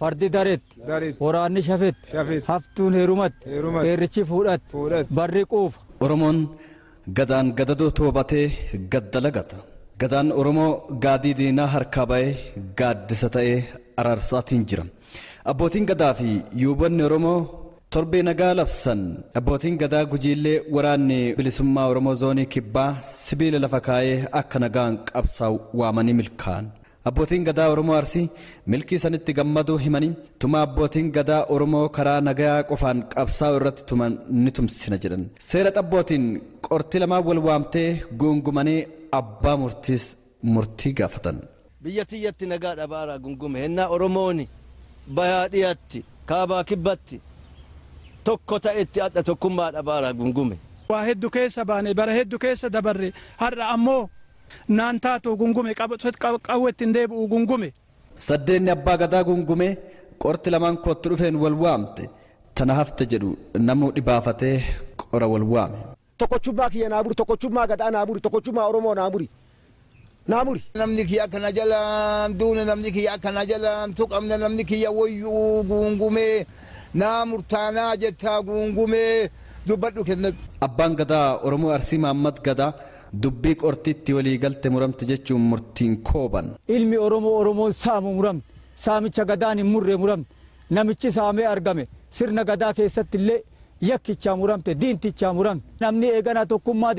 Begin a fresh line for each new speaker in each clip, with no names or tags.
fardi
dareetti waraanni shafetti haftuun heerumatti heerichi
fuudhatti barri quufa. oromoon gadaan gadadoo toobatee gaddala gata gadaan oromoo gaadii diinaa harkaa ba'ee gaaddisa ta'ee araarsaatiin jira abbootiin gadaa fi yuubanni oromoo torbee nagaa labsan abbootiin gadaa gujiillee waraanni bilisummaa oromoo zoonii kibbaa sibiila lafa kaa'ee akka nagaan qabsaa waamanii milkaa'an. Abbootiin gadaa Oromoo Arsii milkii isanitti gammaduu himanii tuma abbootiin gadaa Oromoo karaa nagaa qofaan qabsaa'u irratti tuman ni tumsina jedhan. Seera xabbootiin qorti lamaan wal waamtee gungumanii abbaa murtiis murtii gaafatan.
Biyya tiyyatti nagaa dhabaaraa gungume hennaa Oromoon bayaa dhiyaatti kaabaa kibbatti tokko ta'etti adda tokkummaa dhabaaraa gungume. Waa heddu keessa baanee bara heddu keessa dabarre har'a ammoo.
naan taatu gungume qaawwetti hin deebi'u gungume. Saddeenni abbaa gadaa gungume qorti lamaan kootti dhufeen wal waamte tana hafte jedhu namuu dhibaafatee qora wal waame.
Tokkochummaa kiyya naamuri tokkochummaa gadaa naamuri tokkochummaa Oromoo naamuri. naamuri. Namni kiyya akkanaa jalaan duune namni kiyya akkanaa jalaan tuqamna namni kiyya wayyuu guungumee naa murtaanaa jettaa guungumee
dubbadhu kenna. Abbaan gadaa Oromoo Arsii Maammad gadaa. dubbii qortiitti waliigalte muramte jechuun murtiin kooban.
ilmi oromoo oromoon saamu muramte saamicha gadaan hin murree muramte namichi saamee argame sirna gadaa keessatti illee yakkichaa muramte diintichaa muramte namni eeganaa tokkummaa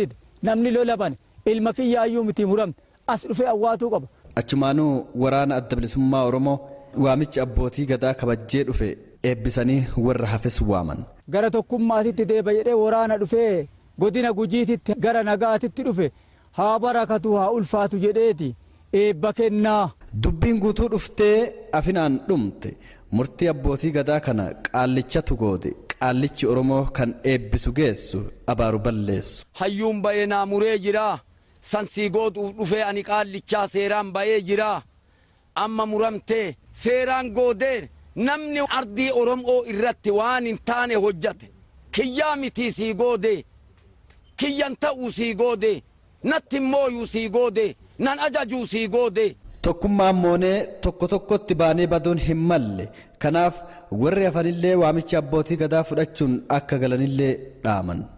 namni lola bane ilma kiyya ayyuu miti muramte as dhufe awwaatuu qaba.
achumaanuu waraana adda bilisummaa oromoo waamichi abbootii gadaa kabajjee dhufe eebbisanii warra hafes waaman.
gara tokkummaatitti deeba waraana dhufee. godina gujiititti gara nagaatitti dhufe haa barakatu haa
ulfaatu jedheeti eebba kennaa. Dubbiin guutuu dhuftee afinaan dhumte murtii abbootii gadaa kana qaallichatu goode qaallichi Oromoo kan eebbisu geessu abaaru balleessu.
Hayyuun ba'ee muree jira sansii gootuuf dhufee ani qaallichaa seeraan ba'ee jira amma muramtee seeraan goodee namni ardii Oromoo irratti waan hin taane hojjate kiyyaa mitii sii goodee. kiyyan ta'uu sii goode natti mooyuu sii goode nan ajajuu sii goode.
Tokkummaan moonee tokko tokkotti baanee baduun hin malle kanaaf warri hafanillee waamicha abbootii gadaa fudhachuun akka galanillee dhaaman.